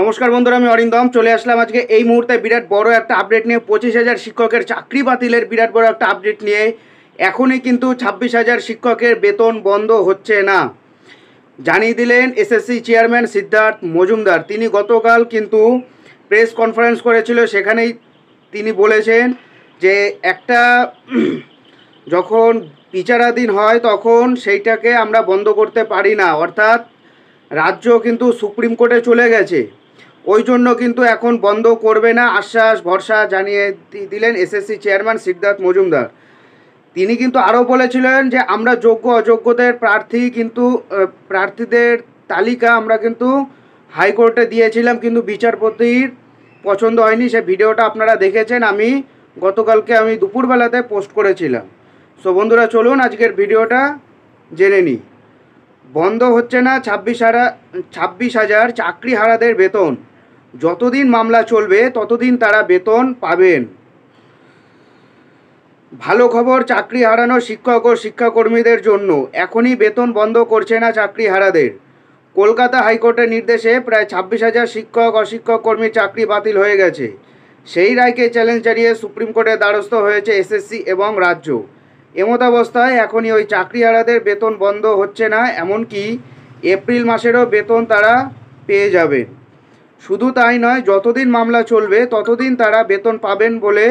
নমস্কার বন্ধুরা আমি অরিন্দম চলে আসলাম আজকে এই মুহূর্তে বিরাট বড় একটা আপডেট নিয়ে পঁচিশ হাজার শিক্ষকের চাকরি বাতিলের বিরাট বড় একটা আপডেট নিয়ে এখনই কিন্তু ছাব্বিশ হাজার শিক্ষকের বেতন বন্ধ হচ্ছে না জানিয়ে দিলেন এসএসসি চেয়ারম্যান সিদ্ধার্থ মজুমদার তিনি গতকাল কিন্তু প্রেস কনফারেন্স করেছিল সেখানেই তিনি বলেছেন যে একটা যখন বিচারাধীন হয় তখন সেইটাকে আমরা বন্ধ করতে পারি না অর্থাৎ রাজ্য কিন্তু সুপ্রিম কোর্টে চলে গেছে ওই জন্য কিন্তু এখন বন্ধ করবে না আশ্বাস ভরসা জানিয়ে দিলেন এসএসসি চেয়ারম্যান সিদ্ধার্থ মজুমদার তিনি কিন্তু আরও বলেছিলেন যে আমরা যোগ্য অযোগ্যদের প্রার্থী কিন্তু প্রার্থীদের তালিকা আমরা কিন্তু হাইকোর্টে দিয়েছিলাম কিন্তু বিচারপতির পছন্দ হয়নি সে ভিডিওটা আপনারা দেখেছেন আমি গতকালকে আমি দুপুরবেলাতে পোস্ট করেছিলাম সো বন্ধুরা চলুন আজকের ভিডিওটা জেনে নিই বন্ধ হচ্ছে না ছাব্বিশ হাজার ছাব্বিশ হাজার চাকরি হারাদের বেতন যতদিন মামলা চলবে ততদিন তারা বেতন পাবেন ভালো খবর চাকরি হারানো শিক্ষক ও শিক্ষাকর্মীদের জন্য এখনই বেতন বন্ধ করছে না চাকরি হারাদের কলকাতা হাইকোর্টের নির্দেশে প্রায় ছাব্বিশ হাজার শিক্ষক অশিক্ষক কর্মীর চাকরি বাতিল হয়ে গেছে সেই রায়কে চ্যালেঞ্জ চালিয়ে সুপ্রিম কোর্টের দ্বারস্থ হয়েছে এসএসসি এবং রাজ্য এমতাবস্থায় এখনই ওই চাকরিহারাদের বেতন বন্ধ হচ্ছে না এমনকি এপ্রিল মাসেরও বেতন তারা পেয়ে যাবে শুধু তাই নয় যতদিন মামলা চলবে ততদিন তারা বেতন পাবেন বলে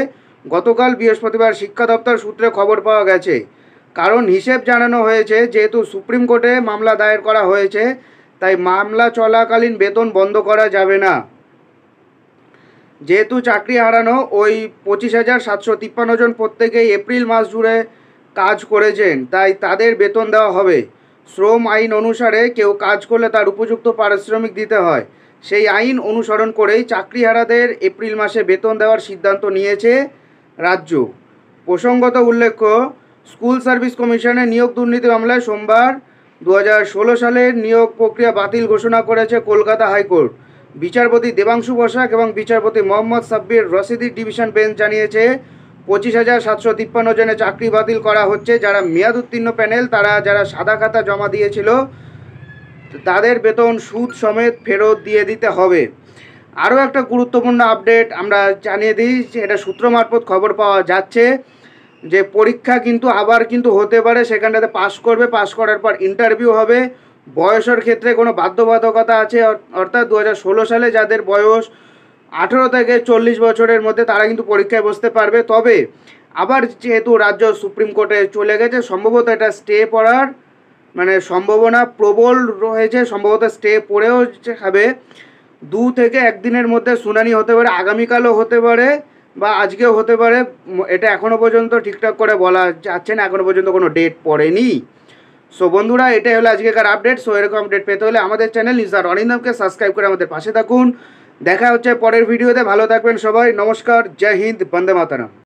গতকাল বৃহস্পতিবার শিক্ষা দপ্তর সূত্রে খবর পাওয়া গেছে কারণ হিসেব জানানো হয়েছে যেহেতু সুপ্রিম কোর্টে মামলা দায়ের করা হয়েছে তাই মামলা চলাকালীন বেতন বন্ধ করা যাবে না যেহেতু চাকরি হারানো ওই পঁচিশ হাজার সাতশো তিপ্পান্ন জন প্রত্যেকেই এপ্রিল মাস জুড়ে কাজ করেছেন তাই তাদের বেতন দেওয়া হবে শ্রম আইন অনুসারে কেউ কাজ করলে তার উপযুক্ত পারিশ্রমিক দিতে হয় সেই আইন অনুসরণ করেই চাকরিহারাদের এপ্রিল মাসে বেতন দেওয়ার সিদ্ধান্ত নিয়েছে রাজ্য প্রসঙ্গত উল্লেখ্য স্কুল সার্ভিস কমিশনের নিয়োগ দুর্নীতি মামলায় সোমবার দু সালের নিয়োগ প্রক্রিয়া বাতিল ঘোষণা করেছে কলকাতা হাইকোর্ট বিচারপতি দেবাংশু বসাক এবং বিচারপতি মোহাম্মদ সাব্বির রশিদি ডিভিশন বেঞ্চ জানিয়েছে পঁচিশ হাজার সাতশো তিপ্পান্ন জনে চাকরি বাতিল করা হচ্ছে যারা মেয়াদ উত্তীর্ণ প্যানেল তারা যারা সাদা খাতা জমা দিয়েছিল তাদের বেতন সুদ সমেত ফেরত দিয়ে দিতে হবে আরও একটা গুরুত্বপূর্ণ আপডেট আমরা জানিয়ে দিই এটা সূত্র মারফত খবর পাওয়া যাচ্ছে যে পরীক্ষা কিন্তু আবার কিন্তু হতে পারে সেখানটাতে পাশ করবে পাশ করার পর ইন্টারভিউ হবে বয়সের ক্ষেত্রে কোনো বাধ্যবাধকতা আছে অর্থাৎ দু সালে যাদের বয়স আঠেরো থেকে চল্লিশ বছরের মধ্যে তারা কিন্তু পরীক্ষায় বসতে পারবে তবে আবার যেহেতু রাজ্য সুপ্রিম কোর্টে চলে গেছে সম্ভবত এটা স্টে পড়ার মানে সম্ভাবনা প্রবল রয়েছে সম্ভবত স্টে পড়েও হবে দু থেকে একদিনের মধ্যে শুনানি হতে পারে আগামীকালও হতে পারে বা আজকেও হতে পারে এটা এখনও পর্যন্ত ঠিকঠাক করে বলা যাচ্ছে না এখনও পর্যন্ত কোনো ডেট পড়েনি সো বন্ধুরা এটাই হলো আজকেকার আপডেট সো এরকম আপডেট পেতে হলে আমাদের চ্যানেল নিউজ অনিন্দমকে অরিন্দমকে সাবস্ক্রাইব করে আমাদের পাশে থাকুন দেখা হচ্ছে পরের ভিডিওতে ভালো থাকবেন সবাই নমস্কার জয় হিন্দ বন্দে মাতারাম